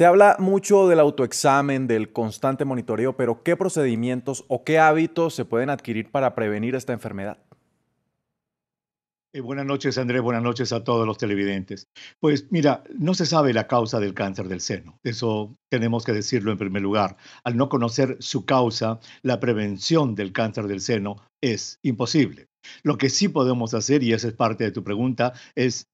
Se habla mucho del autoexamen, del constante monitoreo, pero ¿qué procedimientos o qué hábitos se pueden adquirir para prevenir esta enfermedad? Eh, buenas noches, Andrés. Buenas noches a todos los televidentes. Pues mira, no se sabe la causa del cáncer del seno. Eso tenemos que decirlo en primer lugar. Al no conocer su causa, la prevención del cáncer del seno es imposible. Lo que sí podemos hacer, y esa es parte de tu pregunta, es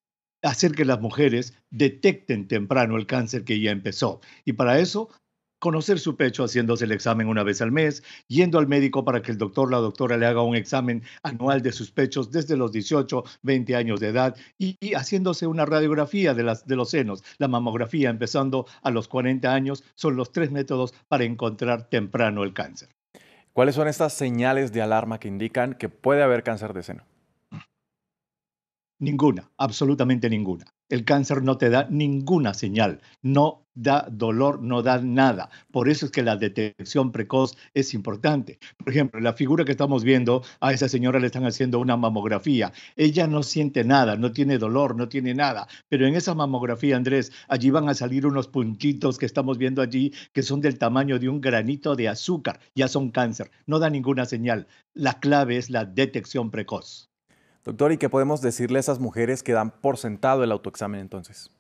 hacer que las mujeres detecten temprano el cáncer que ya empezó. Y para eso, conocer su pecho haciéndose el examen una vez al mes, yendo al médico para que el doctor, la doctora le haga un examen anual de sus pechos desde los 18, 20 años de edad y, haciéndose una radiografía de, las, de los senos. La mamografía empezando a los 40 años son los tres métodos para encontrar temprano el cáncer. ¿Cuáles son estas señales de alarma que indican que puede haber cáncer de seno? Ninguna, absolutamente ninguna. El cáncer no te da ninguna señal, no da dolor, no da nada. Por eso es que la detección precoz es importante. Por ejemplo, la figura que estamos viendo, a esa señora le están haciendo una mamografía. Ella no siente nada, no tiene dolor, no tiene nada. Pero en esa mamografía, Andrés, allí van a salir unos puntitos que estamos viendo allí, que son del tamaño de un granito de azúcar. Ya son cáncer, no da ninguna señal. La clave es la detección precoz. Doctor, ¿y qué podemos decirle a esas mujeres que dan por sentado el autoexamen entonces?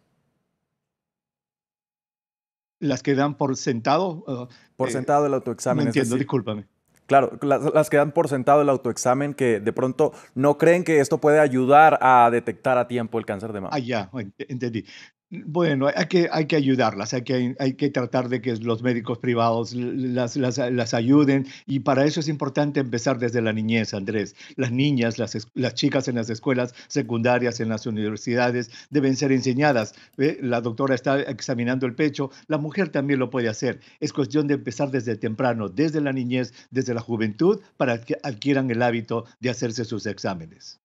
Las que dan por sentado. Uh, por eh, sentado el autoexamen. No entiendo, discúlpame. Claro, las, que dan por sentado el autoexamen que de pronto no creen que esto puede ayudar a detectar a tiempo el cáncer de mama. Ah, ya, entendí. Bueno, hay que, hay que ayudarlas, hay que, hay que tratar de que los médicos privados las, ayuden y para eso es importante empezar desde la niñez, Andrés. Las niñas, las, chicas en las escuelas secundarias, en las universidades, deben ser enseñadas. La doctora está examinando el pecho, la mujer también lo puede hacer. Es cuestión de empezar desde temprano, desde la niñez, desde la juventud, para que adquieran el hábito de hacerse sus exámenes.